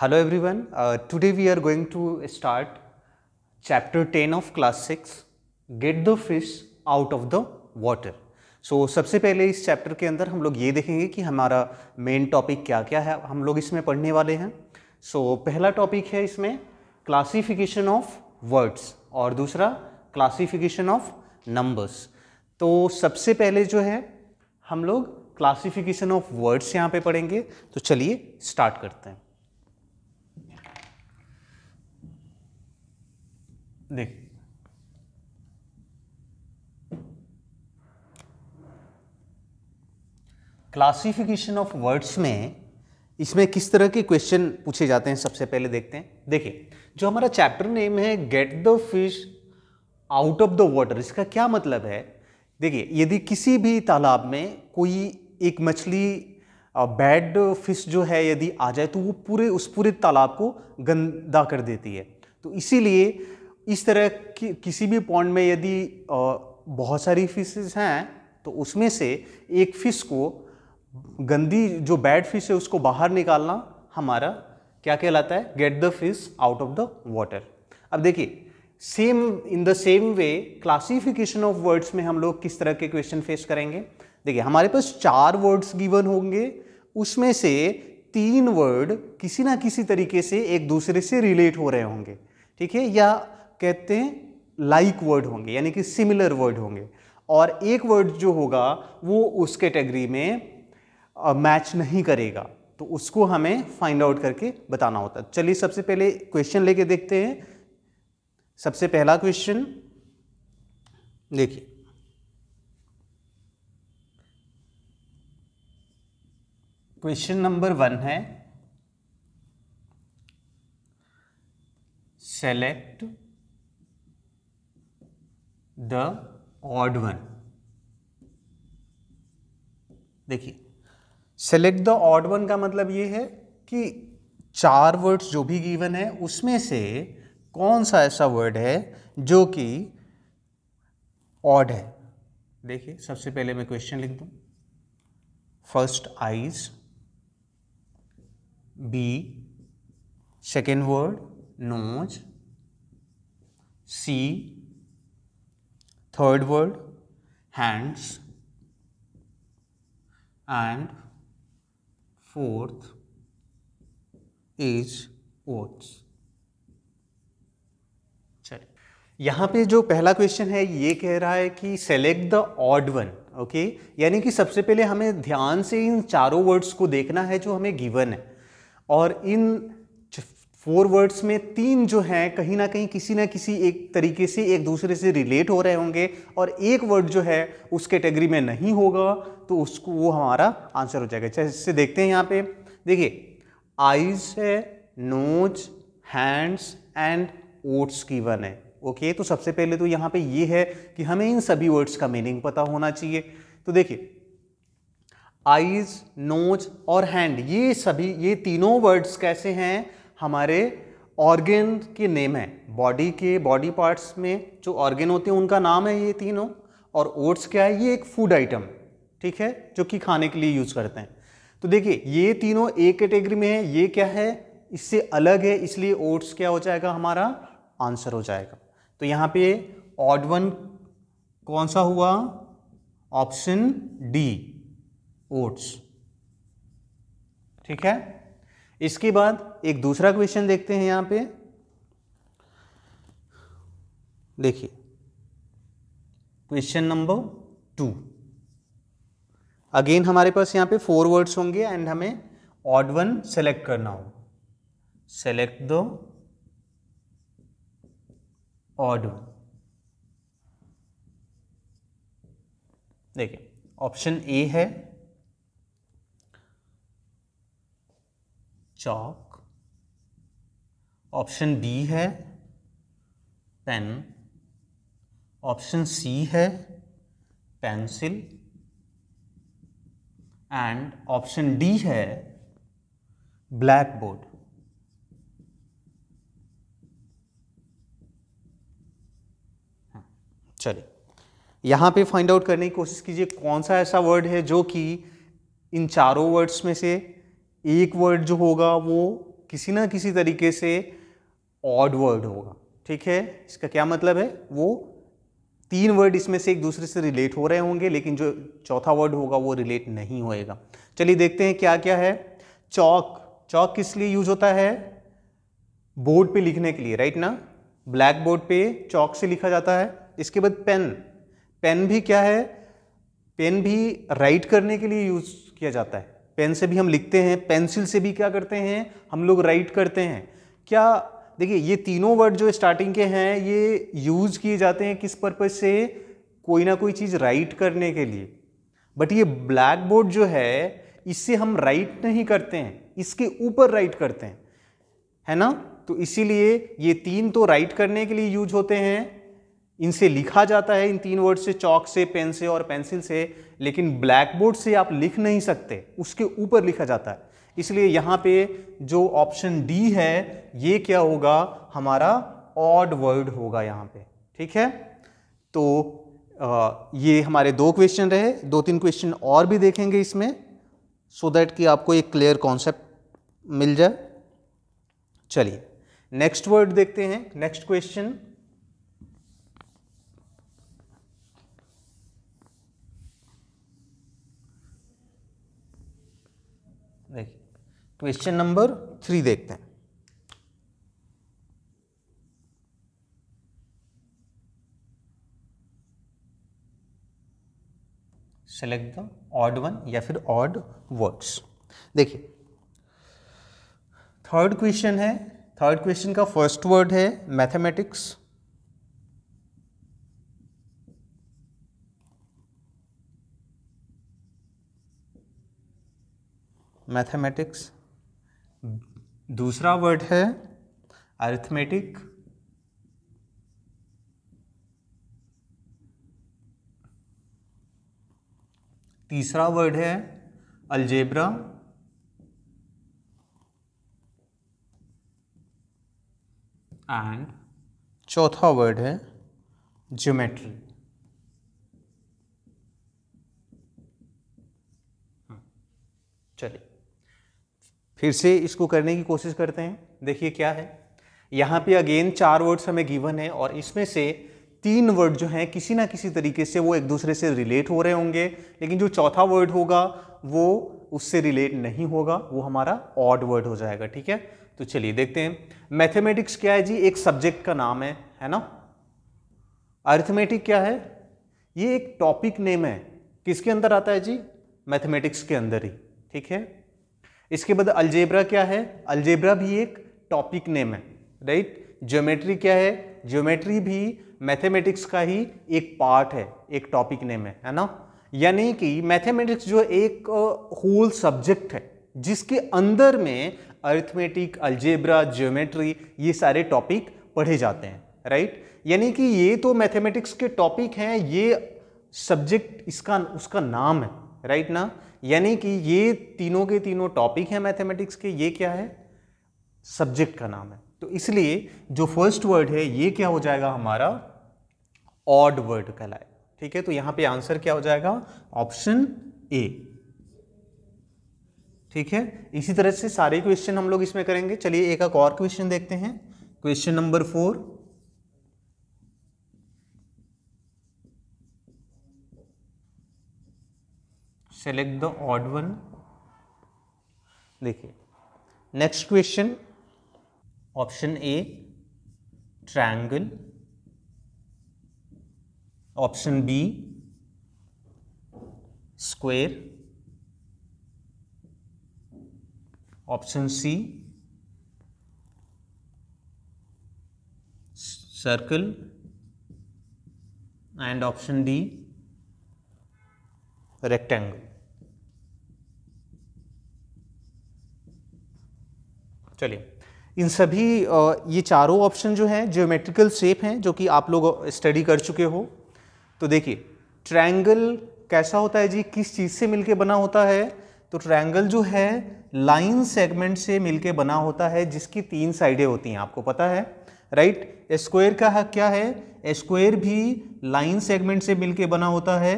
Hello everyone, uh, today we are going to start chapter 10 of class 6 Get the fish out of the water. So so, सबसे पहले इस chapter के अंदर हम लोग ये देखेंगे कि हमारा मेन टॉपिक क्या क्या है हम लोग इसमें पढ़ने वाले हैं सो so, पहला टॉपिक है इसमें क्लासिफिकेशन ऑफ वर्ड्स और दूसरा क्लासिफिकेशन ऑफ नंबर्स तो सबसे पहले जो है हम लोग क्लासिफिकेशन ऑफ वर्ड्स यहाँ पे पढ़ेंगे तो चलिए स्टार्ट करते हैं देखिए क्लासिफिकेशन ऑफ वर्ड्स में इसमें किस तरह के क्वेश्चन पूछे जाते हैं सबसे पहले देखते हैं देखिए जो हमारा चैप्टर नेम है get the fish out of the water इसका क्या मतलब है देखिए यदि किसी भी तालाब में कोई एक मछली बैड फिश जो है यदि आ जाए तो वो पूरे उस पूरे तालाब को गंदा कर देती है तो इसीलिए इस तरह कि, किसी भी पॉन्ड में यदि बहुत सारी फिशेस हैं तो उसमें से एक फिश को गंदी जो बैड फिश है उसको बाहर निकालना हमारा क्या कहलाता है get the fish out of the water अब देखिए same in the same way classification of words में हम लोग किस तरह के क्वेश्चन फेस करेंगे देखिए हमारे पास चार वर्ड्स गिवन होंगे उसमें से तीन वर्ड किसी ना किसी तरीके से एक दूसरे से रिलेट हो रहे होंगे ठीक है या कहते हैं लाइक वर्ड होंगे यानी कि सिमिलर वर्ड होंगे और एक वर्ड जो होगा वो उस कैटेगरी में मैच नहीं करेगा तो उसको हमें फाइंड आउट करके बताना होता है चलिए सबसे पहले क्वेश्चन लेके देखते हैं सबसे पहला क्वेश्चन देखिए क्वेश्चन नंबर वन है सेलेक्ट द ऑड वन देखिए सेलेक्ट द ऑड वन का मतलब ये है कि चार वर्ड्स जो भी गिवन है उसमें से कौन सा ऐसा वर्ड है जो कि ऑड है देखिए सबसे पहले मैं क्वेश्चन लिख दू first eyes B second word nose C third word hands and fourth is oats यहाँ पे जो पहला क्वेश्चन है ये कह रहा है कि select the odd one okay यानी कि सबसे पहले हमें ध्यान से इन चारों वर्ड्स को देखना है जो हमें गिवन है और इन फोर वर्ड्स में तीन जो हैं कहीं ना कहीं किसी ना किसी एक तरीके से एक दूसरे से रिलेट हो रहे होंगे और एक वर्ड जो है उस कैटेगरी में नहीं होगा तो उसको वो हमारा आंसर हो जाएगा इससे देखते हैं यहाँ पे देखिए आइज है नोज हैंड्स एंड ओट्स की वन है ओके तो सबसे पहले तो यहाँ पे ये है कि हमें इन सभी वर्ड्स का मीनिंग पता होना चाहिए तो देखिए आइज नोज और हैंड ये सभी ये तीनों वर्ड्स कैसे हैं हमारे ऑर्गेन के नेम है बॉडी के बॉडी पार्ट्स में जो ऑर्गेन होते हैं उनका नाम है ये तीनों और ओट्स क्या है ये एक फूड आइटम ठीक है जो कि खाने के लिए यूज़ करते हैं तो देखिए ये तीनों एक कैटेगरी में है ये क्या है इससे अलग है इसलिए ओट्स क्या हो जाएगा हमारा आंसर हो जाएगा तो यहाँ पे ऑड वन कौन सा हुआ ऑप्शन डी ओट्स ठीक है इसके बाद एक दूसरा क्वेश्चन देखते हैं यहाँ पे देखिए क्वेश्चन नंबर टू अगेन हमारे पास यहाँ पे फोर वर्ड्स होंगे एंड हमें ऑड वन सेलेक्ट करना हो सेलेक्ट दो ऑड वन देखिए ऑप्शन ए है चॉप ऑप्शन बी है पेन ऑप्शन सी है पेंसिल एंड ऑप्शन डी है ब्लैक बोर्ड हाँ, चलिए यहां पे फाइंड आउट करने की कोशिश कीजिए कौन सा ऐसा वर्ड है जो कि इन चारों वर्ड्स में से एक वर्ड जो होगा वो किसी ना किसी तरीके से ऑड वर्ड होगा ठीक है इसका क्या मतलब है वो तीन वर्ड इसमें से एक दूसरे से रिलेट हो रहे होंगे लेकिन जो चौथा वर्ड होगा वो रिलेट नहीं होएगा चलिए देखते हैं क्या क्या है चौक चौक किस लिए यूज होता है बोर्ड पे लिखने के लिए राइट ना ब्लैक बोर्ड पे चौक से लिखा जाता है इसके बाद पेन पेन भी क्या है पेन भी राइट करने के लिए यूज किया जाता है पेन से भी हम लिखते हैं पेंसिल से भी क्या करते हैं हम लोग राइट करते हैं क्या देखिए ये तीनों वर्ड जो स्टार्टिंग के हैं ये यूज़ किए जाते हैं किस पर्पज़ से कोई ना कोई चीज़ राइट करने के लिए बट ये ब्लैक बोर्ड जो है इससे हम राइट नहीं करते हैं इसके ऊपर राइट करते हैं है ना तो इसीलिए ये तीन तो राइट करने के लिए यूज होते हैं इनसे लिखा जाता है इन तीन वर्ड से चौक से पेन से और पेंसिल से लेकिन ब्लैक बोर्ड से आप लिख नहीं सकते उसके ऊपर लिखा जाता है इसलिए यहाँ पे जो ऑप्शन डी है ये क्या होगा हमारा ऑड वर्ड होगा यहाँ पे ठीक है तो आ, ये हमारे दो क्वेश्चन रहे दो तीन क्वेश्चन और भी देखेंगे इसमें सो so दैट कि आपको एक क्लियर कॉन्सेप्ट मिल जाए चलिए नेक्स्ट वर्ड देखते हैं नेक्स्ट क्वेश्चन देखिए क्वेश्चन नंबर थ्री देखते हैं सेलेक्ट द ऑड वन या फिर ऑड वर्ड्स देखिए थर्ड क्वेश्चन है थर्ड क्वेश्चन का फर्स्ट वर्ड है मैथमेटिक्स मैथमेटिक्स दूसरा वर्ड है अरिथमेटिक तीसरा वर्ड है अलजेब्रा एंड चौथा वर्ड है ज्योमेट्री हाँ, चलिए फिर से इसको करने की कोशिश करते हैं देखिए क्या है यहाँ पे अगेन चार वर्ड्स हमें गिवन है और इसमें से तीन वर्ड जो हैं किसी ना किसी तरीके से वो एक दूसरे से रिलेट हो रहे होंगे लेकिन जो चौथा वर्ड होगा वो उससे रिलेट नहीं होगा वो हमारा ऑड वर्ड हो जाएगा ठीक है तो चलिए देखते हैं मैथमेटिक्स क्या है जी एक सब्जेक्ट का नाम है है ना अर्थमेटिक क्या है ये एक टॉपिक नेम है किसके अंदर आता है जी मैथमेटिक्स के अंदर ही ठीक है इसके बाद अलजेब्रा क्या है अलजेब्रा भी एक टॉपिक नेम है राइट ज्योमेट्री क्या है ज्योमेट्री भी मैथमेटिक्स का ही एक पार्ट है एक टॉपिक नेम है है ना यानी कि मैथमेटिक्स जो एक होल सब्जेक्ट है जिसके अंदर में अर्थमेटिक अल्जेब्रा ज्योमेट्री ये सारे टॉपिक पढ़े जाते हैं राइट यानी कि ये तो मैथमेटिक्स के टॉपिक हैं ये सब्जेक्ट इसका उसका नाम है राइट ना यानी कि ये तीनों के तीनों टॉपिक हैं मैथमेटिक्स के ये क्या है सब्जेक्ट का नाम है तो इसलिए जो फर्स्ट वर्ड है ये क्या हो जाएगा हमारा ऑड वर्ड कहलाए ठीक है तो यहां पे आंसर क्या हो जाएगा ऑप्शन ए ठीक है इसी तरह से सारे क्वेश्चन हम लोग इसमें करेंगे चलिए एक एक और क्वेश्चन देखते हैं question number four select the odd one देखिए next question option A triangle option B square option C circle and option D rectangle चलिए इन सभी ये चारों ऑप्शन जो हैं ज्योमेट्रिकल शेप हैं जो कि आप लोग स्टडी कर चुके हो तो देखिए ट्रायंगल कैसा होता है जी किस चीज़ से मिलके बना होता है तो ट्रायंगल जो है लाइन सेगमेंट से मिलके बना होता है जिसकी तीन साइडें होती हैं आपको पता है राइट स्क्वायर का क्या है स्क्वायर भी लाइन सेगमेंट से मिलके बना होता है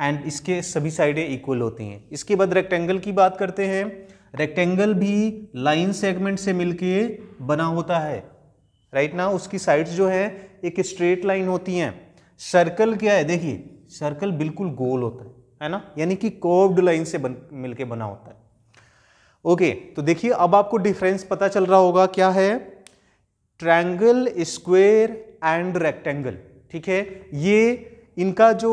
एंड इसके सभी साइडें इक्वल होती हैं इसके बाद रेक्टेंगल की बात करते हैं रेक्टेंगल भी लाइन सेगमेंट से मिलके बना होता है राइट ना उसकी साइड्स जो है एक स्ट्रेट लाइन होती हैं सर्कल क्या है देखिए सर्कल बिल्कुल गोल होता है है ना यानी कि कर्व्ड लाइन से बन मिलके बना होता है ओके तो देखिए अब आपको डिफरेंस पता चल रहा होगा क्या है ट्रैंगल स्क्वेयर एंड रेक्टेंगल ठीक है ये इनका जो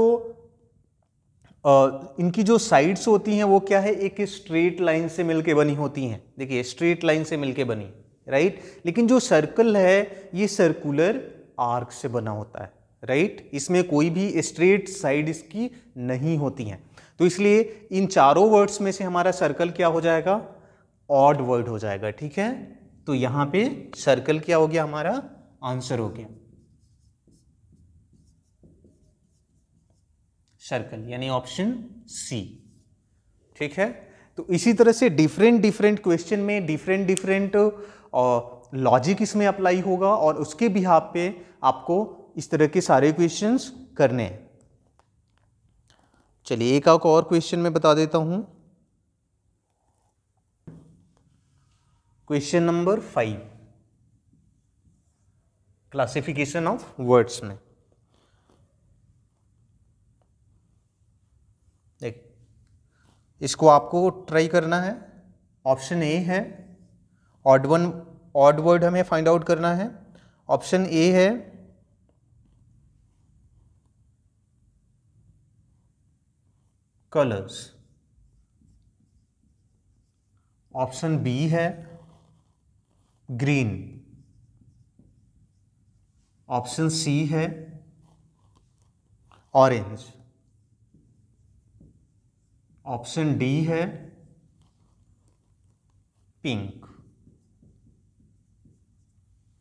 इनकी जो साइड्स होती हैं वो क्या है एक स्ट्रेट लाइन से मिलके बनी होती हैं देखिए स्ट्रेट लाइन से मिलके बनी राइट लेकिन जो सर्कल है ये सर्कुलर आर्क से बना होता है राइट इसमें कोई भी स्ट्रेट साइड इसकी नहीं होती हैं तो इसलिए इन चारों वर्ड्स में से हमारा सर्कल क्या हो जाएगा ऑड वर्ड हो जाएगा ठीक है तो यहाँ पे सर्कल क्या हो गया हमारा आंसर हो गया सर्कल यानी ऑप्शन सी ठीक है तो इसी तरह से डिफरेंट डिफरेंट क्वेश्चन में डिफरेंट डिफरेंट लॉजिक इसमें अप्लाई होगा और उसके भी हाँ पे आपको इस तरह के सारे क्वेश्चंस करने हैं चलिए एक आपको और क्वेश्चन में बता देता हूं question number five classification of words में इसको आपको ट्राई करना है ऑप्शन ए है ऑड वन ऑड वर्ड हमें फाइंड आउट करना है ऑप्शन ए है कलर्स ऑप्शन बी है ग्रीन ऑप्शन सी है ऑरेंज ऑप्शन डी है पिंक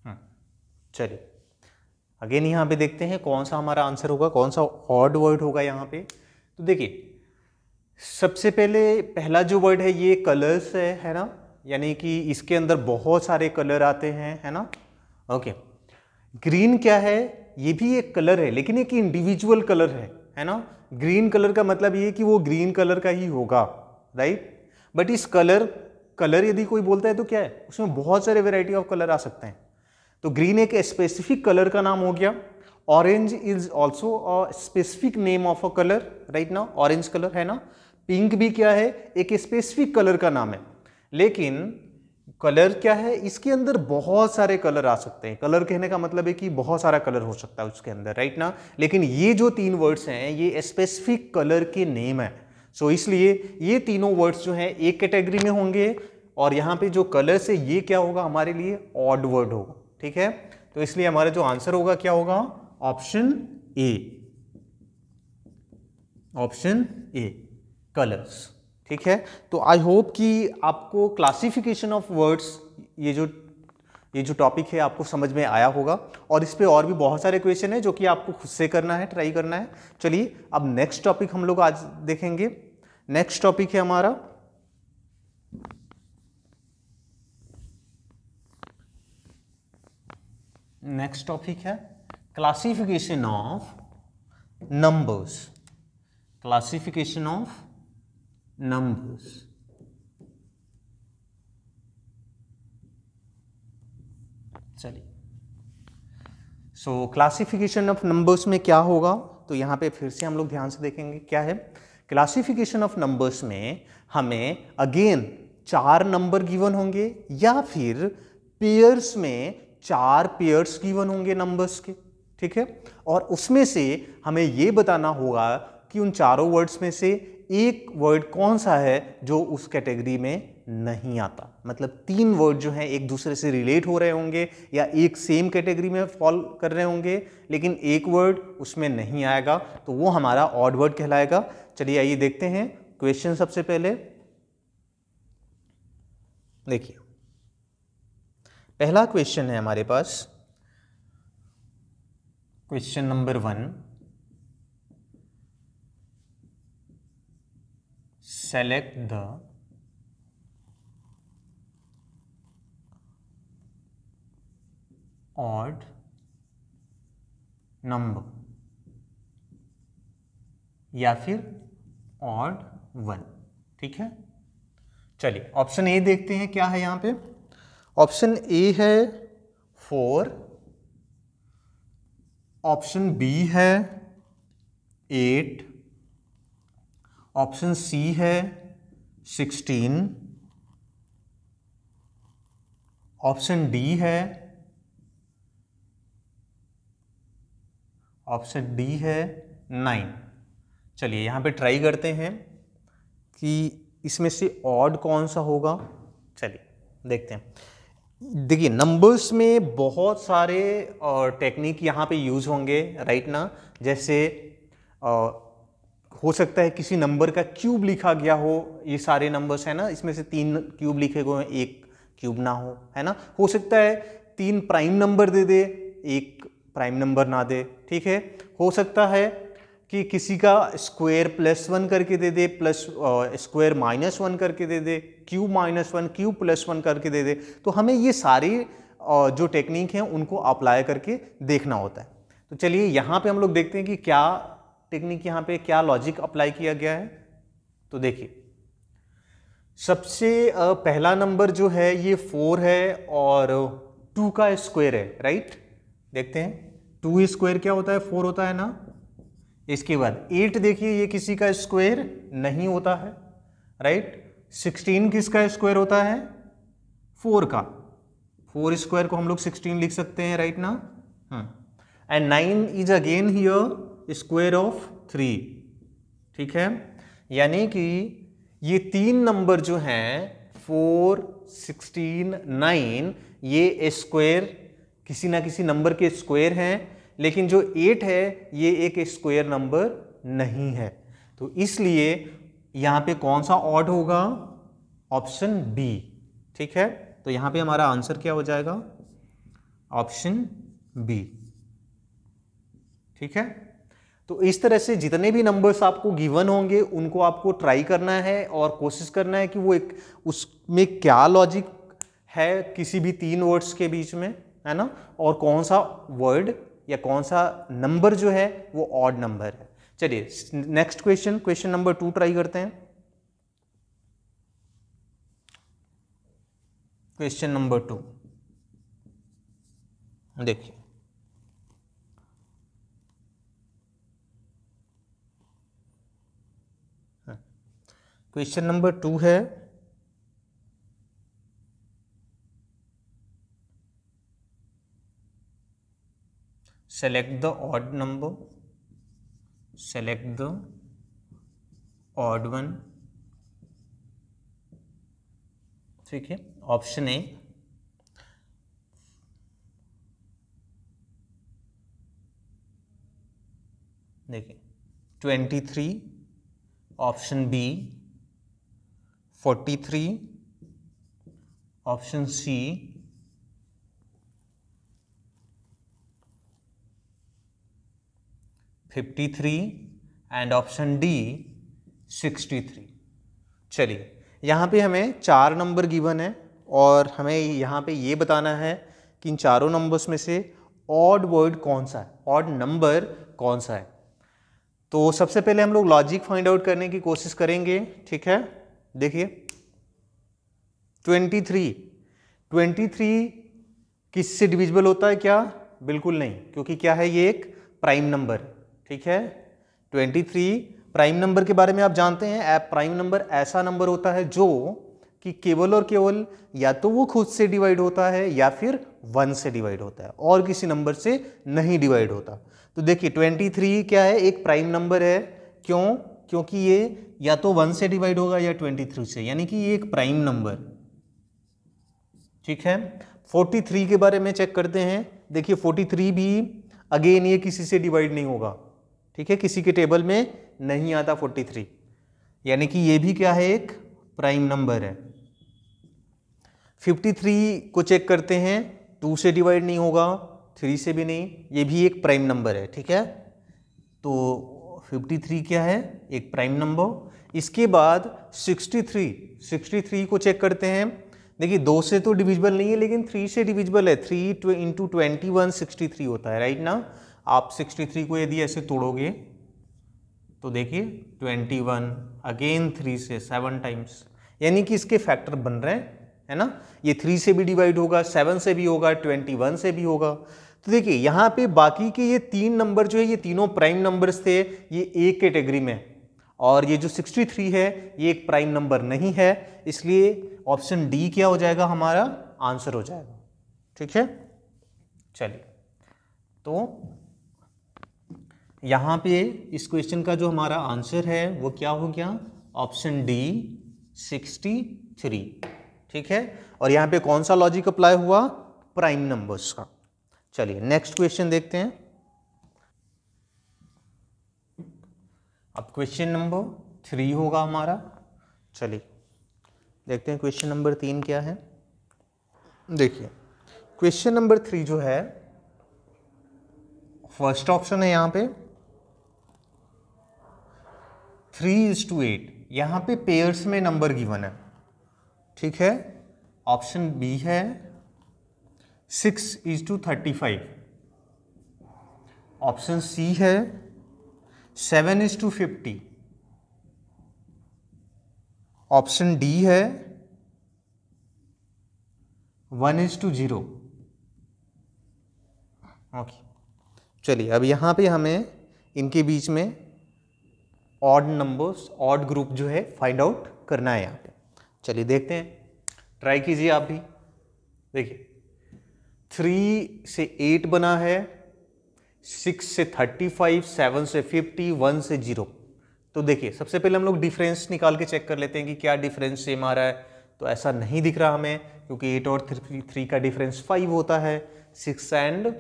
हम्म, चलिए अगेन यहाँ पे देखते हैं कौन सा हमारा आंसर होगा कौन सा ऑड वर्ड होगा यहाँ पे तो देखिए सबसे पहले पहला जो वर्ड है ये कलर्स है है ना यानी कि इसके अंदर बहुत सारे कलर आते हैं है ना ओके ग्रीन क्या है ये भी एक कलर है लेकिन एक इंडिविजुअल कलर है है ना ग्रीन कलर का मतलब ये कि वो ग्रीन कलर का ही होगा राइट बट इस कलर कलर यदि कोई बोलता है तो क्या है उसमें बहुत सारे वेराइटी ऑफ कलर आ सकते हैं तो ग्रीन एक स्पेसिफिक कलर का नाम हो गया orange is also a specific name of a colour right ना ऑरेंज कलर है ना पिंक भी क्या है एक स्पेसिफिक कलर का नाम है लेकिन कलर क्या है इसके अंदर बहुत सारे कलर आ सकते हैं कलर कहने का मतलब है कि बहुत सारा कलर हो सकता है उसके अंदर राइट ना लेकिन ये जो तीन वर्ड्स हैं ये स्पेसिफिक कलर के नेम है सो so, इसलिए ये तीनों वर्ड्स जो हैं एक कैटेगरी में होंगे और यहाँ पे जो कलर से ये क्या होगा हमारे लिए ऑड वर्ड होगा ठीक है तो इसलिए हमारा जो आंसर होगा क्या होगा option A option A colours ठीक है तो आई होप कि आपको क्लासिफिकेशन ऑफ वर्ड्स ये जो ये जो टॉपिक है आपको समझ में आया होगा और इस पर और भी बहुत सारे क्वेश्चन है जो कि आपको खुद से करना है ट्राई करना है चलिए अब नेक्स्ट टॉपिक हम लोग आज देखेंगे नेक्स्ट टॉपिक है हमारा नेक्स्ट टॉपिक है classification of numbers classification of numbers. चलिए सो क्लासिफिकेशन ऑफ नंबर्स में क्या होगा तो यहां पे फिर से हम लोग ध्यान से देखेंगे क्या है क्लासिफिकेशन ऑफ नंबर्स में हमें अगेन चार नंबर गिवन होंगे या फिर पेयर्स में चार पेयर्स गिवन होंगे नंबर्स के ठीक है और उसमें से हमें यह बताना होगा कि उन चारों वर्ड्स में से एक वर्ड कौन सा है जो उस कैटेगरी में नहीं आता मतलब तीन वर्ड जो हैं एक दूसरे से रिलेट हो रहे होंगे या एक सेम कैटेगरी में फॉल कर रहे होंगे लेकिन एक वर्ड उसमें नहीं आएगा तो वो हमारा ऑड वर्ड कहलाएगा चलिए आइए देखते हैं क्वेश्चन सबसे पहले देखिए पहला क्वेश्चन है हमारे पास question number one select the odd number या फिर odd वन ठीक है चलिए ऑप्शन ए देखते हैं क्या है यहां पे ऑप्शन ए है फोर ऑप्शन बी है एट ऑप्शन सी है सिक्सटीन ऑप्शन डी है ऑप्शन डी है नाइन चलिए यहाँ पे ट्राई करते हैं कि इसमें से ऑड कौन सा होगा चलिए देखते हैं देखिए नंबर्स में बहुत सारे और टेक्निक यहाँ पे यूज़ होंगे राइट ना जैसे हो सकता है किसी नंबर का क्यूब लिखा गया हो ये सारे नंबर्स है ना इसमें से तीन क्यूब लिखे गए एक क्यूब ना हो है ना हो सकता है तीन प्राइम नंबर दे दे एक प्राइम नंबर ना दे ठीक है हो सकता है कि किसी का स्क्वायर प्लस वन करके दे दे प्लस स्क्वायर माइनस वन करके दे दे cube minus one cube plus one करके दे दे तो हमें ये सारी uh, जो टेक्निक हैं उनको अप्लाई करके देखना होता है तो चलिए यहाँ पे हम लोग देखते हैं कि क्या टेक्निक यहाँ पे क्या लॉजिक अप्लाई किया गया है तो देखिए सबसे पहला नंबर जो है ये फोर है और टू का स्क्वायर है राइट देखते हैं टू स्क्वायर क्या होता है फोर होता है ना इसके बाद एट देखिए ये किसी का स्क्वायर नहीं होता है राइट सिक्सटीन किसका स्क्वायर होता है फोर का फोर स्क्वायर को हम लोग सिक्सटीन लिख सकते हैं राइट ना and nine is again here square of three ठीक है यानी कि ये तीन नंबर जो हैं फोर सिक्सटीन नाइन ये स्क्वेयर किसी ना किसी नंबर के स्क्वेयर हैं लेकिन जो एट है ये एक स्क्वेयर नंबर नहीं है तो इसलिए यहाँ पे कौन सा ऑड होगा ऑप्शन बी ठीक है तो यहाँ पे हमारा आंसर क्या हो जाएगा ऑप्शन बी ठीक है तो इस तरह से जितने भी नंबर्स आपको गिवन होंगे उनको आपको ट्राई करना है और कोशिश करना है कि वो एक उसमें क्या लॉजिक है किसी भी तीन वर्ड्स के बीच में है ना और कौन सा वर्ड या कौन सा नंबर जो है वो ऑड नंबर है चलिए next question question number two try करते हैं क्वेश्चन नंबर टू देखिए क्वेश्चन नंबर टू है select the odd number select the odd one ठीक है ऑप्शन ए देखिए twenty three option B forty three option C fifty three and option D sixty three चलिए यहाँ पे हमें चार नंबर गिवन है और हमें यहाँ पे ये बताना है कि इन चारों नंबर्स में से ऑड वर्ड कौन सा है ऑड नंबर कौन सा है तो सबसे पहले हम लोग लॉजिक फाइंड आउट करने की कोशिश करेंगे ठीक है देखिए 23 23 किससे डिविजिबल होता है क्या बिल्कुल नहीं क्योंकि क्या है ये एक प्राइम नंबर ठीक है 23 प्राइम नंबर के बारे में आप जानते हैं प्राइम नंबर ऐसा नंबर होता है जो कि केवल और केवल या तो वो खुद से डिवाइड होता है या फिर वन से डिवाइड होता है और किसी नंबर से नहीं डिवाइड होता तो देखिए 23 क्या है एक प्राइम नंबर है क्यों क्योंकि ये या तो वन से डिवाइड होगा या ट्वेंटी थ्री से यानी कि ये एक प्राइम नंबर ठीक है फोर्टी थ्री के बारे में चेक करते हैं देखिए फोर्टी थ्री भी अगेन ये किसी से डिवाइड नहीं होगा ठीक है किसी के टेबल में नहीं आता फोर्टी थ्री यानी कि ये भी क्या है एक प्राइम नंबर है फिफ्टी थ्री को चेक करते हैं टू से डिवाइड नहीं होगा थ्री से भी नहीं ये भी एक प्राइम नंबर है ठीक है तो 53 क्या है एक प्राइम नंबर इसके बाद 63 63 को चेक करते हैं देखिए दो से तो डिविजिबल नहीं है लेकिन थ्री से डिविजिबल है three into twenty one sixty three होता है राइट ना आप सिक्सटी थ्री को यदि ऐसे तोड़ोगे तो देखिए ट्वेंटी वन अगेन थ्री से सेवन टाइम्स यानी कि इसके फैक्टर बन रहे हैं है ना ये थ्री से भी डिवाइड होगा सेवन से भी होगा ट्वेंटी वन से भी होगा तो देखिए यहाँ पे बाकी के ये तीन नंबर जो है ये तीनों प्राइम नंबर्स थे ये एक कैटेगरी में और ये जो 63 है ये एक प्राइम नंबर नहीं है इसलिए ऑप्शन डी क्या हो जाएगा हमारा आंसर हो जाएगा ठीक है चलिए तो यहाँ पे इस क्वेश्चन का जो हमारा आंसर है वो क्या हो गया ऑप्शन डी 63 ठीक है और यहाँ पे कौन सा लॉजिक अप्लाई हुआ प्राइम नंबर्स का चलिए नेक्स्ट क्वेश्चन देखते हैं अब क्वेश्चन नंबर थ्री होगा हमारा चलिए देखते हैं क्वेश्चन नंबर तीन क्या है देखिए क्वेश्चन नंबर थ्री जो है फर्स्ट ऑप्शन है यहाँ पे थ्री इज टू एट यहाँ पे पेयर्स में नंबर गिवन है ठीक है ऑप्शन बी है six is to thirty five option C है seven is to fifty option D है one is to zero okay चलिए अब यहाँ पे हमें इनके बीच में ऑड नंबर्स ऑड ग्रुप जो है फाइंड आउट करना है यहाँ पे चलिए देखते हैं ट्राई कीजिए आप भी देखिए थ्री से एट बना है सिक्स से थर्टी फाइव सेवन से फिफ्टी वन से जीरो तो देखिए सबसे पहले हम लोग डिफरेंस निकाल के चेक कर लेते हैं कि क्या डिफरेंस सेम आ रहा है तो ऐसा नहीं दिख रहा हमें क्योंकि एट और थ्री थ्री का डिफरेंस फाइव होता है सिक्स एंड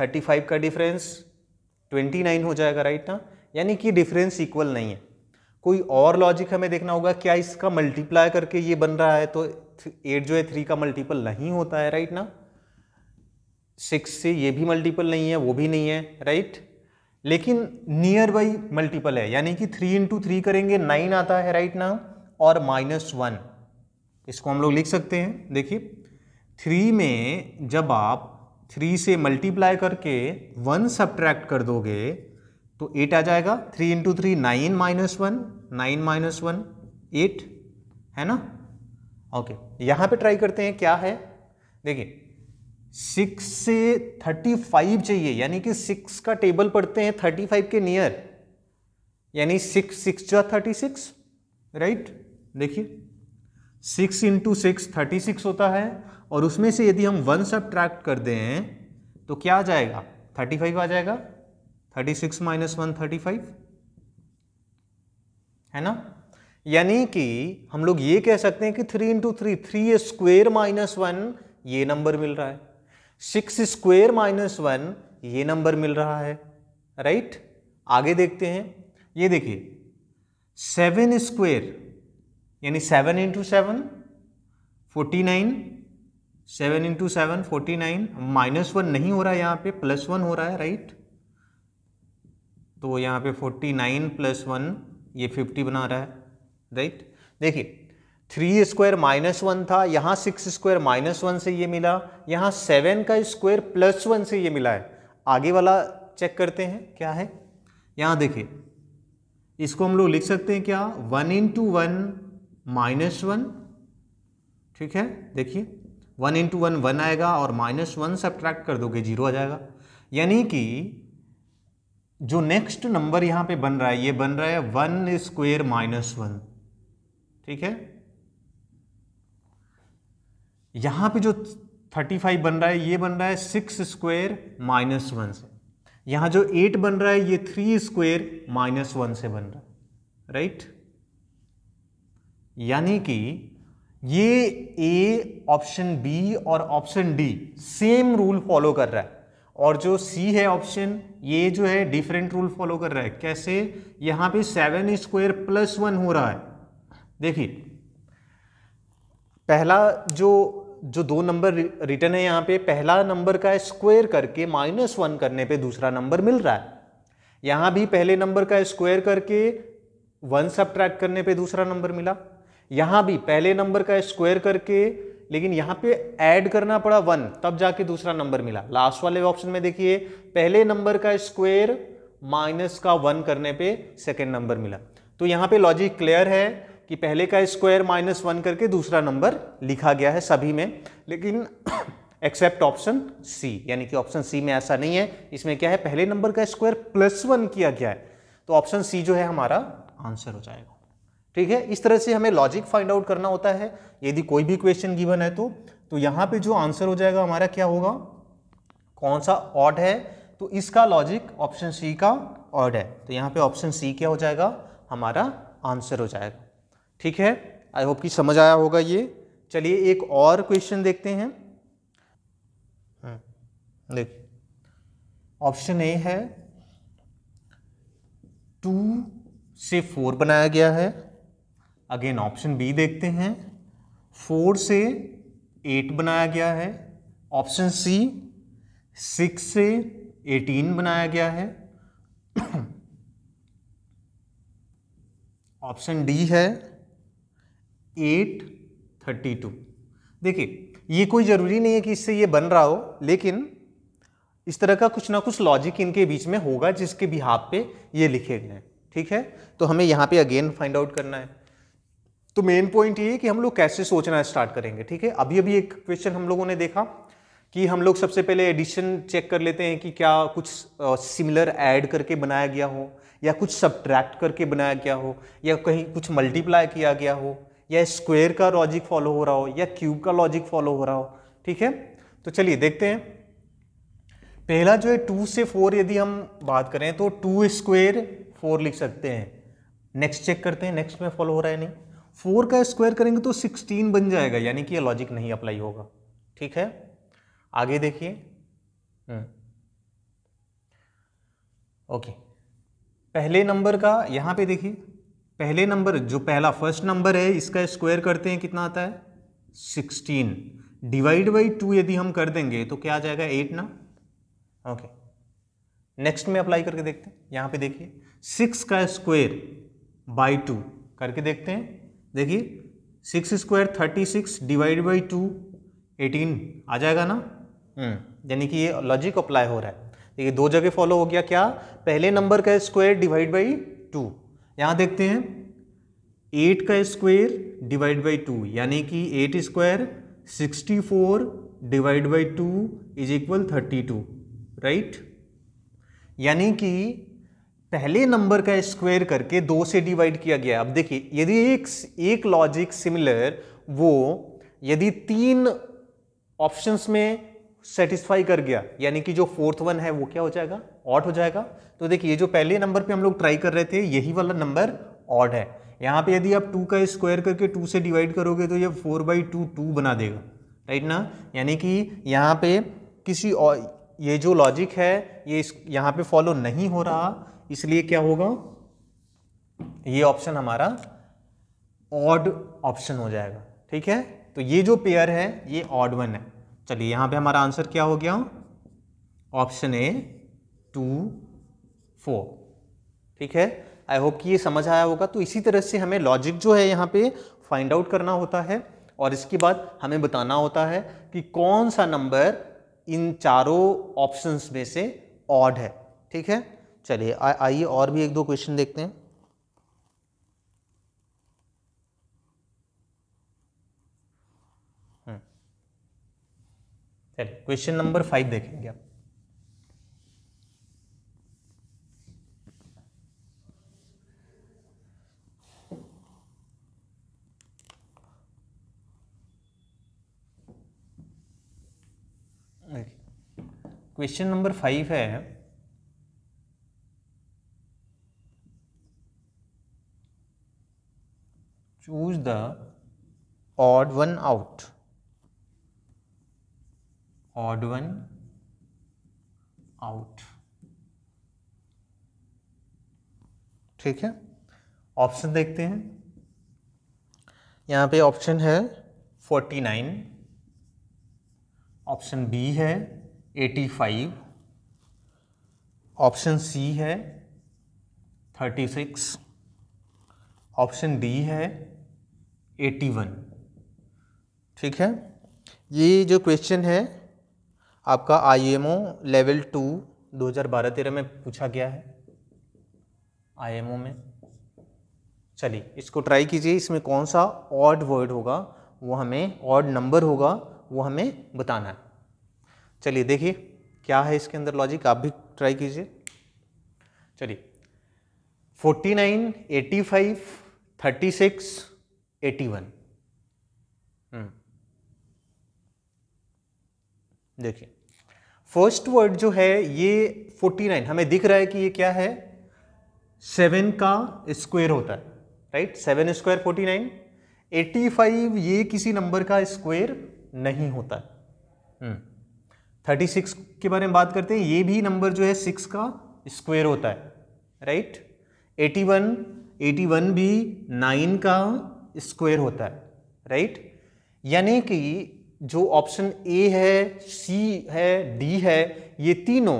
थर्टी फाइव का डिफरेंस ट्वेंटी नाइन हो जाएगा राइट ना यानी कि डिफरेंस इक्वल नहीं है कोई और लॉजिक हमें देखना होगा क्या इसका मल्टीप्लाई करके ये बन रहा है तो एट जो है थ्री का मल्टीपल नहीं होता है राइट ना सिक्स से ये भी मल्टीपल नहीं है वो भी नहीं है राइट लेकिन नियर बाई मल्टीपल है यानी कि थ्री इंटू थ्री करेंगे नाइन आता है राइट ना और माइनस वन इसको हम लोग लिख सकते हैं देखिए थ्री में जब आप थ्री से मल्टीप्लाई करके वन सब्ट्रैक्ट कर दोगे तो एट आ जाएगा three into three nine minus one nine minus one eight है ना ओके यहाँ पे ट्राई करते हैं क्या है देखिए सिक्स से थर्टी फाइव चाहिए यानी कि सिक्स का टेबल पढ़ते हैं थर्टी फाइव के नियर यानी सिक्स सिक्स जो थर्टी सिक्स राइट देखिए six into six thirty six होता है और उसमें से यदि हम वन सब ट्रैक्ट कर दें तो क्या आ जाएगा थर्टी फाइव आ जाएगा thirty six minus one thirty five है ना यानी कि हम लोग ये कह सकते हैं कि three into three three square minus one ये नंबर मिल रहा है सिक्स स्क्वेयर माइनस वन ये नंबर मिल रहा है राइट आगे देखते हैं ये देखिए सेवन स्क्वेयर यानी seven into seven forty nine seven into seven forty nine minus one नहीं हो रहा है यहाँ पे प्लस वन हो रहा है राइट तो यहाँ पे फोर्टी नाइन प्लस वन ये फिफ्टी बना रहा है राइट देखिए थ्री स्क्वायर माइनस वन था यहाँ सिक्स स्क्वायर माइनस वन से ये मिला यहाँ सेवन का स्क्वायर प्लस वन से ये मिला है आगे वाला चेक करते हैं क्या है यहाँ देखिए इसको हम लोग लिख सकते हैं क्या one into one minus one ठीक है देखिए वन इंटू वन वन आएगा और माइनस वन सब्ट्रैक्ट कर दोगे जीरो आ जाएगा यानी कि जो नेक्स्ट नंबर यहाँ पे बन रहा है ये बन रहा है वन स्क्वेयर माइनस वन ठीक है यहां पे जो 35 बन रहा है ये बन रहा है सिक्स स्क्वायर माइनस वन से यहां जो एट बन रहा है ये थ्री स्क्वेयर माइनस वन से बन रहा है राइट यानी कि ये ए ऑप्शन बी और option D same rule follow कर रहा है और जो सी है ऑप्शन ये जो है डिफरेंट रूल फॉलो कर रहा है कैसे यहां पे सेवन स्क्वायर प्लस वन हो रहा है देखिए पहला जो जो दो नंबर रिटर्न है यहाँ पे पहला नंबर का स्क्वायर करके माइनस वन करने पे दूसरा नंबर मिल रहा है यहाँ भी पहले नंबर का स्क्वायर करके वन सब्ट्रैक्ट करने पे दूसरा नंबर मिला यहाँ भी पहले नंबर का स्क्वायर करके लेकिन यहाँ पे ऐड करना पड़ा वन तब जाके दूसरा नंबर मिला लास्ट वाले ऑप्शन में देखिए पहले नंबर का स्क्वायर माइनस का वन करने पे सेकेंड नंबर मिला तो यहाँ पे लॉजिक क्लियर है कि पहले का स्क्वायर माइनस वन करके दूसरा नंबर लिखा गया है सभी में लेकिन एक्सेप्ट ऑप्शन सी यानी कि ऑप्शन सी में ऐसा नहीं है इसमें क्या है पहले नंबर का स्क्वायर प्लस वन किया गया है तो ऑप्शन सी जो है हमारा आंसर हो जाएगा ठीक है इस तरह से हमें लॉजिक फाइंड आउट करना होता है यदि कोई भी क्वेश्चन गिवन है तो तो यहाँ पर जो आंसर हो जाएगा हमारा क्या होगा कौन सा ऑड है तो इसका लॉजिक ऑप्शन सी का ऑड है तो यहाँ पर ऑप्शन सी क्या हो जाएगा हमारा आंसर हो जाएगा ठीक है आई होप कि समझ आया होगा ये चलिए एक और क्वेश्चन देखते हैं देखिए ऑप्शन ए है टू से फोर बनाया गया है अगेन ऑप्शन बी देखते हैं फोर से एट बनाया गया है ऑप्शन सी सिक्स से एटीन बनाया गया है ऑप्शन डी है एट थर्टी टू देखिए ये कोई ज़रूरी नहीं है कि इससे ये बन रहा हो लेकिन इस तरह का कुछ ना कुछ लॉजिक इनके बीच में होगा जिसके भी हाथ पे ये लिखे गए हैं ठीक है तो हमें यहाँ पे अगेन फाइंड आउट करना है तो मेन पॉइंट ये है कि हम लोग कैसे सोचना स्टार्ट करेंगे ठीक है अभी अभी एक क्वेश्चन हम लोगों ने देखा कि हम लोग सबसे पहले एडिशन चेक कर लेते हैं कि क्या कुछ सिमिलर uh, ऐड करके बनाया गया हो या कुछ सब्ट्रैक्ट करके बनाया गया हो या कहीं कुछ मल्टीप्लाई किया गया हो या स्क्वेयर का लॉजिक फॉलो हो रहा हो या क्यूब का लॉजिक फॉलो हो रहा हो ठीक है तो चलिए देखते हैं पहला जो है टू से फोर यदि हम बात करें तो टू स्क्वेयर फोर लिख सकते हैं नेक्स्ट चेक करते हैं नेक्स्ट में फॉलो हो रहा है नहीं फोर का स्क्वायर करेंगे तो सिक्सटीन बन जाएगा यानी कि ये लॉजिक नहीं अप्लाई होगा ठीक है आगे देखिए हम्म। ओके पहले नंबर का यहां पे देखिए पहले नंबर जो पहला फर्स्ट नंबर है इसका स्क्वायर करते हैं कितना आता है सिक्सटीन डिवाइड बाई टू यदि हम कर देंगे तो क्या आ जाएगा एट ना ओके नेक्स्ट में अप्लाई करके देखते हैं यहाँ पे देखिए सिक्स का स्क्वायर बाई टू करके देखते हैं देखिए six square thirty six divide by two eighteen आ जाएगा ना हम्म। यानी कि ये लॉजिक अप्लाई हो रहा है देखिए दो जगह फॉलो हो गया क्या पहले नंबर का स्क्वायर डिवाइड बाई टू यहां देखते हैं एट का स्क्वायर डिवाइड बाई टू यानी कि eight square sixty four divide by two is equal thirty two right यानी कि पहले नंबर का स्क्वायर करके दो से डिवाइड किया गया अब देखिए यदि एक एक लॉजिक सिमिलर वो यदि तीन ऑप्शंस में सेटिस्फाई कर गया यानी कि जो फोर्थ वन है वो क्या हो जाएगा ऑट हो जाएगा तो देखिए ये जो पहले नंबर पे हम लोग ट्राई कर रहे थे यही वाला नंबर ऑड है यहाँ पे यदि आप टू का स्क्वायर करके टू से डिवाइड करोगे तो ये फोर बाई टू टू बना देगा राइट ना यानी कि यहाँ पे किसी और ये जो लॉजिक है ये इस यहाँ पे फॉलो नहीं हो रहा इसलिए क्या होगा ये ऑप्शन हमारा ऑड ऑप्शन हो जाएगा ठीक है तो ये जो पेयर है ये ऑड वन है चलिए यहाँ पे हमारा आंसर क्या हो गया ऑप्शन ए टू फोर ठीक है आई होप कि ये समझ आया होगा तो इसी तरह से हमें लॉजिक जो है यहाँ पे फाइंड आउट करना होता है और इसके बाद हमें बताना होता है कि कौन सा नंबर इन चारों ऑप्शंस में से ऑड है ठीक है चलिए आइए और भी एक दो क्वेश्चन देखते हैं चलिए क्वेश्चन नंबर फाइव देखेंगे आप क्वेश्चन नंबर फाइव है choose the odd one out odd one out ठीक है ऑप्शन देखते हैं यहाँ पे ऑप्शन है 49 ऑप्शन बी है 85 ऑप्शन सी है 36 ऑप्शन डी है 81 ठीक है ये जो क्वेश्चन है आपका आईएमओ लेवल टू 2012-13 में पूछा गया है आईएमओ में चलिए इसको ट्राई कीजिए इसमें कौन सा ऑड वर्ड होगा वो हमें ऑड नंबर होगा वो हमें बताना है चलिए देखिए क्या है इसके अंदर लॉजिक आप भी ट्राई कीजिए चलिए forty nine eighty five thirty six eighty one देखिए फर्स्ट वर्ड जो है ये 49 हमें दिख रहा है कि ये क्या है सेवन का स्क्वायर होता है right seven square forty nine eighty five ये किसी नंबर का स्क्वायर नहीं होता है हम्म, थर्टी सिक्स के बारे में बात करते हैं ये भी नंबर जो है सिक्स का स्क्वायर होता है right eighty one eighty one भी नाइन का स्क्वायर होता है राइट यानी कि जो ऑप्शन ए है सी है डी है ये तीनों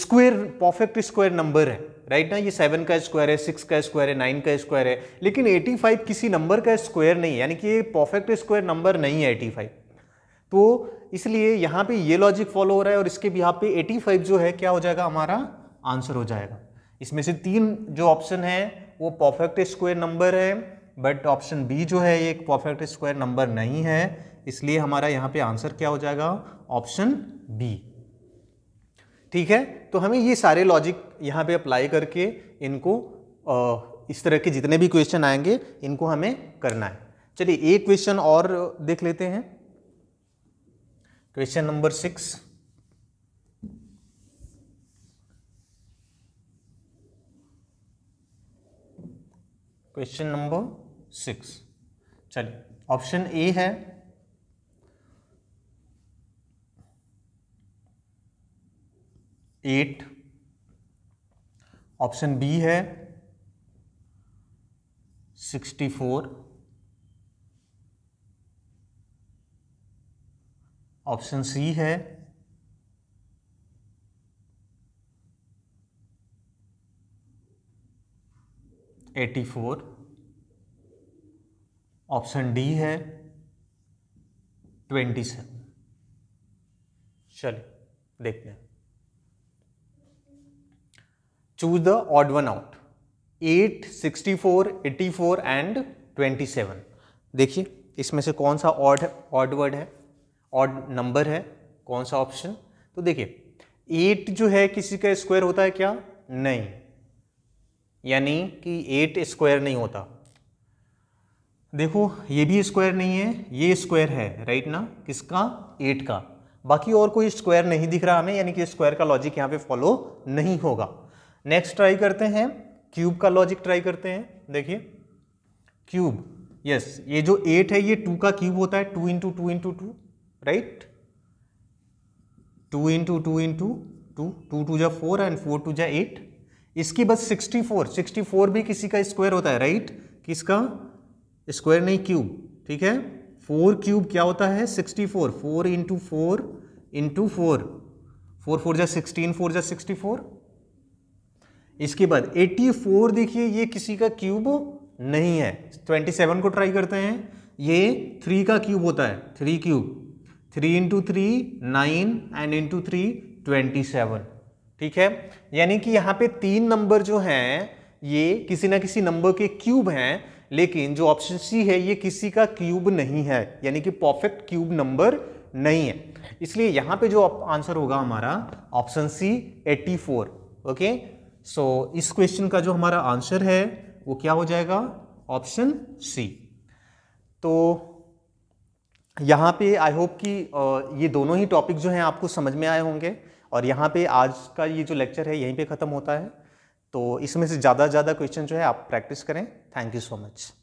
स्क्वायर परफेक्ट स्क्वायर नंबर है राइट ना ये सेवन का स्क्वायर है सिक्स का स्क्वायर है नाइन का स्क्वायर है लेकिन एटी फाइव किसी नंबर का स्क्वायर नहीं है यानी कि ये परफेक्ट स्क्वायर नंबर नहीं है एटी फाइव तो इसलिए यहाँ पे ये लॉजिक फॉलो हो रहा है और इसके भी यहाँ पे एटी फाइव जो है क्या हो जाएगा हमारा आंसर हो जाएगा इसमें से तीन जो ऑप्शन है वो परफेक्ट स्क्वायर नंबर है बट ऑप्शन बी जो है ये एक परफेक्ट स्क्वायर नंबर नहीं है इसलिए हमारा यहाँ पे आंसर क्या हो जाएगा ऑप्शन बी ठीक है तो हमें ये सारे लॉजिक यहाँ पे अप्लाई करके इनको इस तरह के जितने भी क्वेश्चन आएंगे इनको हमें करना है चलिए एक क्वेश्चन और देख लेते हैं question number six question number six चलिए ऑप्शन ए है एट ऑप्शन बी है सिक्सटी फोर ऑप्शन सी है एटी फोर ऑप्शन डी है ट्वेंटी सेवन चलिए देखते हैं choose the odd one out eight sixty four eighty four and twenty seven देखिए इसमें से कौन सा ऑड ऑड वर्ड है ऑड नंबर है कौन सा ऑप्शन तो देखिए एट जो है किसी का स्क्वायर होता है क्या नहीं यानी कि एट स्क्वायर नहीं होता देखो ये भी स्क्वायर नहीं है ये स्क्वायर है राइट ना किसका एट का बाकी और कोई स्क्वायर नहीं दिख रहा हमें यानी कि स्क्वायर का लॉजिक यहाँ पे फॉलो नहीं होगा नेक्स्ट ट्राई करते हैं क्यूब का लॉजिक ट्राई करते हैं देखिए क्यूब यस ये जो एट है ये टू का क्यूब होता है two into two into two right two into two into two two two जा फोर एंड फोर टू जा एट इसकी बस सिक्सटी फोर सिक्सटी फोर भी किसी का स्क्वायर होता है राइट किसका स्क्वायर नहीं क्यूब ठीक है फोर क्यूब क्या होता है sixty four four into four into four four four जा सिक्सटीन फोर जा सिक्सटी फोर इसके बाद एट्टी फोर देखिए ये किसी का क्यूब नहीं है ट्वेंटी सेवन को ट्राई करते हैं ये थ्री का क्यूब होता है three cube three into three nine and into three twenty seven ठीक है यानी कि यहाँ पे तीन नंबर जो हैं ये किसी ना किसी नंबर के क्यूब हैं लेकिन जो ऑप्शन सी है ये किसी का क्यूब नहीं है यानी कि परफेक्ट क्यूब नंबर नहीं है इसलिए यहाँ पे जो आंसर होगा हमारा option C 84 okay so so, इस क्वेश्चन का जो हमारा आंसर है वो क्या हो जाएगा ऑप्शन सी तो यहाँ पे आई होप कि ये दोनों ही टॉपिक जो हैं आपको समझ में आए होंगे और यहाँ पे आज का ये जो लेक्चर है यहीं पे ख़त्म होता है तो इसमें से ज़्यादा ज़्यादा क्वेश्चन जो है आप प्रैक्टिस करें थैंक यू सो मच